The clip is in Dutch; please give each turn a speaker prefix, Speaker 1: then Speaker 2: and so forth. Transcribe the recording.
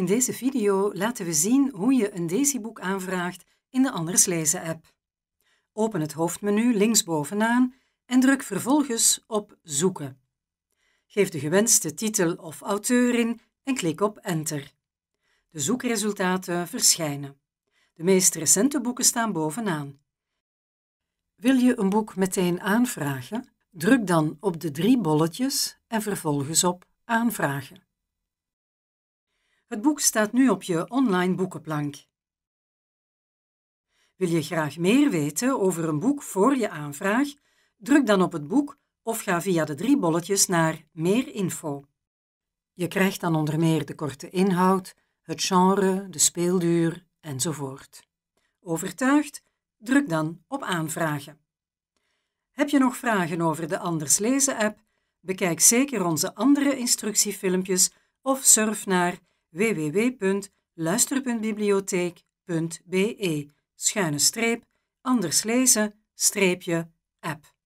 Speaker 1: In deze video laten we zien hoe je een Daisyboek aanvraagt in de Anders Lezen app. Open het hoofdmenu linksbovenaan en druk vervolgens op Zoeken. Geef de gewenste titel of auteur in en klik op Enter. De zoekresultaten verschijnen. De meest recente boeken staan bovenaan. Wil je een boek meteen aanvragen? Druk dan op de drie bolletjes en vervolgens op Aanvragen. Het boek staat nu op je online boekenplank. Wil je graag meer weten over een boek voor je aanvraag? Druk dan op het boek of ga via de drie bolletjes naar Meer info. Je krijgt dan onder meer de korte inhoud, het genre, de speelduur enzovoort. Overtuigd? Druk dan op Aanvragen. Heb je nog vragen over de Anders Lezen app? Bekijk zeker onze andere instructiefilmpjes of surf naar www.luister.bibliotheek.be schuine streep anders lezen streepje app.